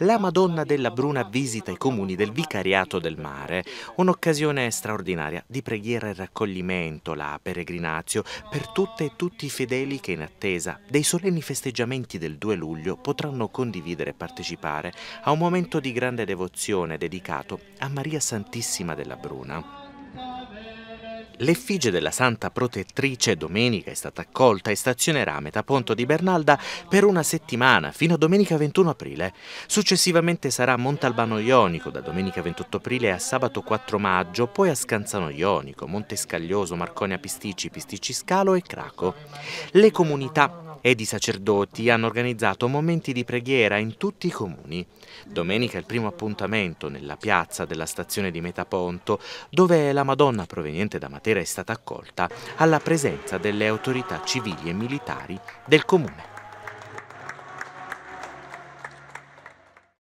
La Madonna della Bruna visita i comuni del Vicariato del Mare, un'occasione straordinaria di preghiera e raccoglimento, la peregrinazio, per tutte e tutti i fedeli che in attesa dei solenni festeggiamenti del 2 luglio potranno condividere e partecipare a un momento di grande devozione dedicato a Maria Santissima della Bruna. L'effigie della Santa Protettrice domenica è stata accolta e stazionerà a metà Ponto di Bernalda per una settimana, fino a domenica 21 aprile. Successivamente sarà a Montalbano Ionico da domenica 28 aprile a sabato 4 maggio, poi a Scanzano Ionico, Montescaglioso, Marconia Pisticci, Pisticci Scalo e Craco. Le comunità ed i sacerdoti hanno organizzato momenti di preghiera in tutti i comuni. Domenica il primo appuntamento nella piazza della stazione di Metaponto, dove la Madonna proveniente da Matera è stata accolta alla presenza delle autorità civili e militari del comune.